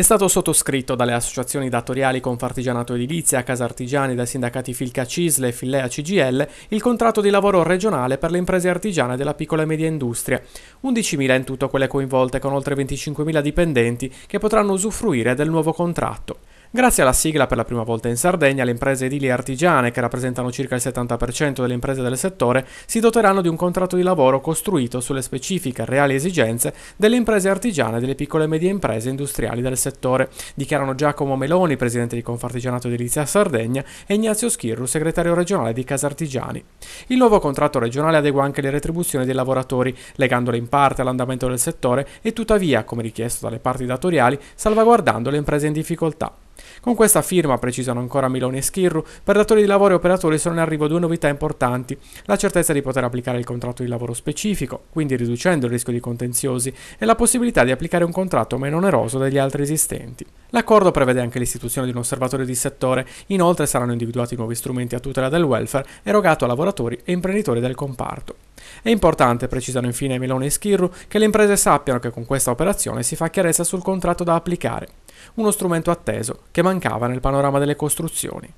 È stato sottoscritto dalle associazioni datoriali Confartigianato Edilizia, Casa Artigiani, dai sindacati Filca Cisle e Fillea CGL il contratto di lavoro regionale per le imprese artigiane della piccola e media industria. 11.000 in tutto quelle coinvolte con oltre 25.000 dipendenti che potranno usufruire del nuovo contratto. Grazie alla sigla per la prima volta in Sardegna, le imprese edili e artigiane, che rappresentano circa il 70% delle imprese del settore, si doteranno di un contratto di lavoro costruito sulle specifiche reali esigenze delle imprese artigiane e delle piccole e medie imprese industriali del settore, dichiarano Giacomo Meloni, presidente di Confartigianato Edilizia Sardegna, e Ignazio Schirru, segretario regionale di Casartigiani. Il nuovo contratto regionale adegua anche le retribuzioni dei lavoratori, legandole in parte all'andamento del settore e tuttavia, come richiesto dalle parti datoriali, salvaguardando le imprese in difficoltà. Con questa firma, precisano ancora Milone e Schirru, per datori di lavoro e operatori sono in arrivo due novità importanti, la certezza di poter applicare il contratto di lavoro specifico, quindi riducendo il rischio di contenziosi, e la possibilità di applicare un contratto meno oneroso degli altri esistenti. L'accordo prevede anche l'istituzione di un osservatorio di settore, inoltre saranno individuati nuovi strumenti a tutela del welfare erogato a lavoratori e imprenditori del comparto. È importante, precisano infine Melone e Schirru, che le imprese sappiano che con questa operazione si fa chiarezza sul contratto da applicare uno strumento atteso che mancava nel panorama delle costruzioni.